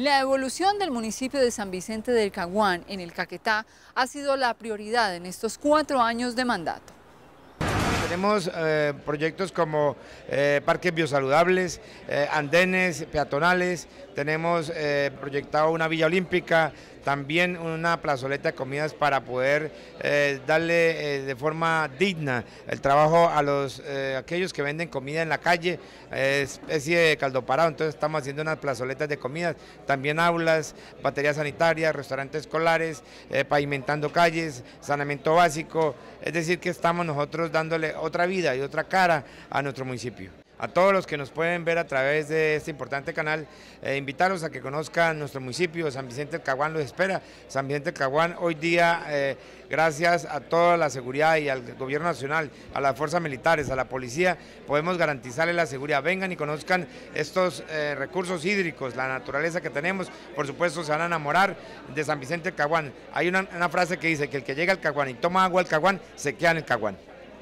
La evolución del municipio de San Vicente del Caguán en el Caquetá ha sido la prioridad en estos cuatro años de mandato. Tenemos eh, proyectos como eh, parques biosaludables, eh, andenes peatonales, tenemos proyectado una villa olímpica, también una plazoleta de comidas para poder darle de forma digna el trabajo a los aquellos que venden comida en la calle, especie de caldo parado, entonces estamos haciendo unas plazoletas de comidas, también aulas, baterías sanitarias, restaurantes escolares, pavimentando calles, saneamiento básico, es decir que estamos nosotros dándole otra vida y otra cara a nuestro municipio. A todos los que nos pueden ver a través de este importante canal, eh, invitarlos a que conozcan nuestro municipio, San Vicente del Caguán los espera. San Vicente del Caguán hoy día, eh, gracias a toda la seguridad y al gobierno nacional, a las fuerzas militares, a la policía, podemos garantizarle la seguridad. Vengan y conozcan estos eh, recursos hídricos, la naturaleza que tenemos. Por supuesto, se van a enamorar de San Vicente del Caguán. Hay una, una frase que dice que el que llega al Caguán y toma agua al Caguán, se queda en el Caguán.